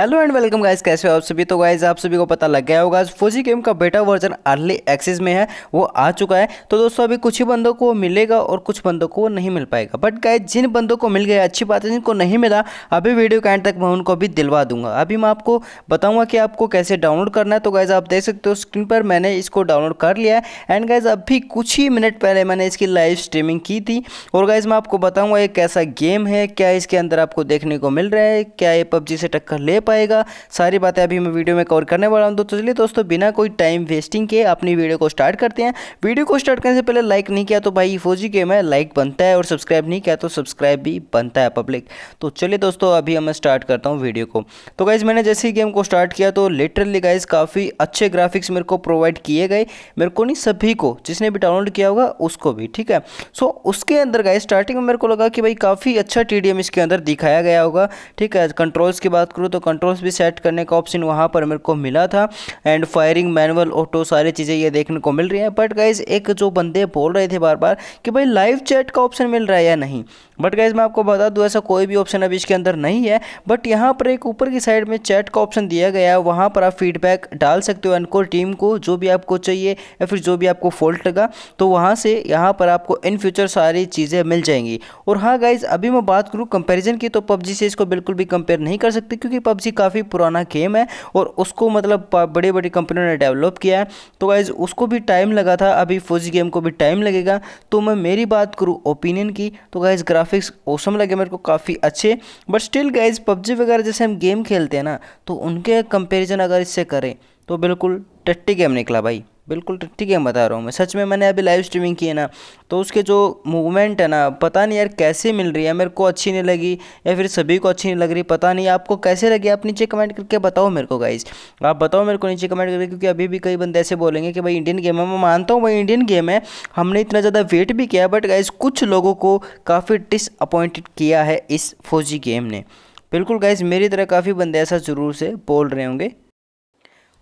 hello and welcome guys कैसे हो आप सभी तो गाइस आप सभी को पता लग गया होगा फोजी गेम का बेटा वर्जन अर्ली एक्सेस में है वो आ चुका है तो दोस्तों अभी कुछ ही बंदों को मिलेगा और कुछ बंदों को नहीं मिल पाएगा बट गाइस जिन बंदों को मिल गया अच्छी बात है जिनको नहीं मिला अभी वीडियो के एंड तक मैं उनको अभी दिलवा दूंगा अभी मैं आपको बताऊँगा कि आपको कैसे डाउनलोड करना है तो गाइज आप देख सकते हो स्क्रीन पर मैंने इसको डाउनलोड कर लिया है एंड गाइज अभी कुछ ही मिनट पहले मैंने इसकी लाइव स्ट्रीमिंग की थी और गाइज मैं आपको बताऊँगा ये कैसा गेम है क्या इसके अंदर आपको देखने को मिल रहा है क्या ये पबजी से टक्कर ले पाएगा सारी बातें अभी मैं वीडियो में कवर करने वाला हूँ तो चलिए दोस्तों बिना कोई टाइम वेस्टिंग के अपनी वीडियो को स्टार्ट करते हैं वीडियो को स्टार्ट करने से पहले लाइक नहीं किया तो भाई फौजी गेम है लाइक बनता है और सब्सक्राइब नहीं किया तो सब्सक्राइब भी बनता है पब्लिक तो चलिए दोस्तों अभी मैं स्टार्ट करता हूँ वीडियो को तो गाइज़ मैंने जैसे ही गेम को स्टार्ट किया तो लिटरली गाइज़ काफ़ी अच्छे ग्राफिक्स मेरे को प्रोवाइड किए गए मेरे को नहीं सभी को जिसने भी डाउनलोड किया होगा उसको भी ठीक है सो so, उसके अंदर गाइज स्टार्टिंग में मेरे को लगा कि भाई काफ़ी अच्छा टी इसके अंदर दिखाया गया होगा ठीक है कंट्रोल्स की बात करूँ तो कंट्रोल्स भी सेट करने का ऑप्शन वहाँ पर मेरे को मिला था एंड फायरिंग मैनुअल ऑटो सारी चीज़ें ये देखने को मिल रही हैं बट गाइज एक जो बंदे बोल रहे थे बार बार कि भाई लाइव चैट का ऑप्शन मिल रहा है या नहीं बट गाइज मैं आपको बता दूँ ऐसा कोई भी ऑप्शन अभी इसके अंदर नहीं है बट यहाँ पर एक ऊपर की साइड में चैट का ऑप्शन दिया गया है वहाँ पर आप फीडबैक डाल सकते हो इनको टीम को जो भी आपको चाहिए या फिर जो भी आपको फॉल्ट लगा तो वहाँ से यहाँ पर आपको इन फ्यूचर सारी चीज़ें मिल जाएंगी और हाँ गाइज अभी मैं बात करूँ कंपेरिजन की तो पबजी से इसको बिल्कुल भी कंपेयर नहीं कर सकते क्योंकि पबजी पीसी काफ़ी पुराना गेम है और उसको मतलब बड़ी बड़ी कंपनियों ने डेवलप किया है तो गाइज़ उसको भी टाइम लगा था अभी फौजी गेम को भी टाइम लगेगा तो मैं मेरी बात करूँ ओपिनियन की तो गाइज़ ग्राफिक्स औसम लगे मेरे को काफ़ी अच्छे बट स्टिल गाइज़ पबजी वगैरह जैसे हम गेम खेलते हैं ना तो उनके कंपेरिजन अगर इससे करें तो बिल्कुल टट्टी गेम निकला भाई बिल्कुल ठीक है बता रहा हूँ मैं सच में मैंने अभी लाइव स्ट्रीमिंग की है ना तो उसके जो मूवमेंट है ना पता नहीं यार कैसे मिल रही है मेरे को अच्छी नहीं लगी या फिर सभी को अच्छी नहीं लग रही पता नहीं आपको कैसे लगी आप नीचे कमेंट करके बताओ मेरे को गाइज आप बताओ मेरे को नीचे कमेंट करके क्योंकि अभी भी कई बंदे ऐसे बोलेंगे कि भाई इंडियन गेम है मैं मानता हूँ भाई इंडियन गेम है हमने इतना ज़्यादा वेट भी किया बट गाइज कुछ लोगों को काफ़ी डिसअपॉइंटेड किया है इस फौजी गेम ने बिल्कुल गाइज मेरी तरह काफ़ी बंदे ऐसा ज़रूर से बोल रहे होंगे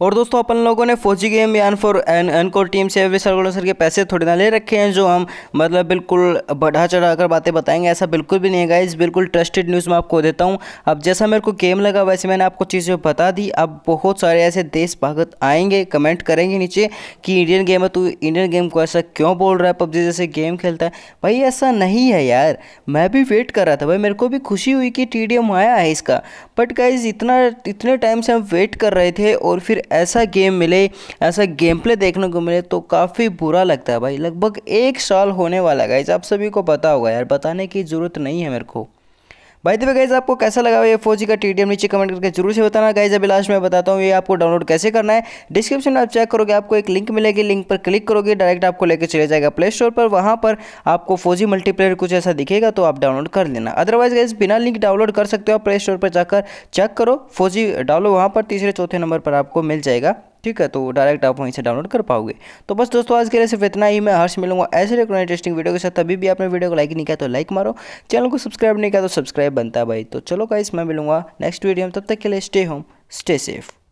और दोस्तों अपन लोगों ने फौजी गेम यान फॉर एन को टीम से एवरी सरगोला सर के पैसे थोड़े ना ले रखे हैं जो हम मतलब बिल्कुल बढ़ा चढ़ा कर बातें बताएंगे ऐसा बिल्कुल भी नहीं है गाइज बिल्कुल ट्रस्टेड न्यूज़ मैं आपको देता हूँ अब जैसा मेरे को गेम लगा वैसे मैंने आपको चीज़ें बता दी अब बहुत सारे ऐसे देश भगत आएंगे कमेंट करेंगे नीचे कि इंडियन गेम है तो इंडियन गेम को ऐसा क्यों बोल रहा है पबजी जैसे गेम खेलता है भाई ऐसा नहीं है यार मैं भी वेट कर रहा था भाई मेरे को भी खुशी हुई कि टी आया है इसका बट गाइज़ इतना इतने टाइम से हम वेट कर रहे थे और फिर ऐसा गेम मिले ऐसा गेम प्ले देखने को मिले तो काफ़ी बुरा लगता है भाई लगभग एक साल होने वाला है गाइज आप सभी को पता होगा यार बताने की ज़रूरत नहीं है मेरे को भाई देवे गाइज आपको कैसा लगा ये फोर का टी नीचे कमेंट करके जरूर से बताना गाइज अभी लास्ट में बताता हूँ ये आपको डाउनलोड कैसे करना है डिस्क्रिप्शन में आप चेक करोगे आपको एक लिंक मिलेगी लिंक पर क्लिक करोगे डायरेक्ट आपको लेकर चले जाएगा प्ले स्टोर पर वहाँ पर आपको फोजी मल्टीप्लेयर कुछ ऐसा दिखेगा तो आप डाउनलोड कर लेना अदरवाइज गाइज बिना लिंक डाउनलोड कर सकते हो आप प्ले स्टोर पर जाकर चेक करो फोर डाउनलोड वहाँ पर तीसरे चौथे नंबर पर आपको मिल जाएगा ठीक है तो डायरेक्ट आप वहीं से डाउनलोड कर पाओगे तो बस दोस्तों आज के लिए सिर्फ इतना ही मैं हर्ष मिलूंगा ऐसे रेकोना इंटरेस्टिंग वीडियो के साथ तभी भी आपने वीडियो को लाइक नहीं किया तो लाइक मारो चैनल को सब्सक्राइब नहीं किया तो सब्सक्राइब बनता है भाई तो चलो गाइस मैं मिलूंगा नेक्स्ट वीडियो में तब तक के लिए स्टे होम स्टे सेफ़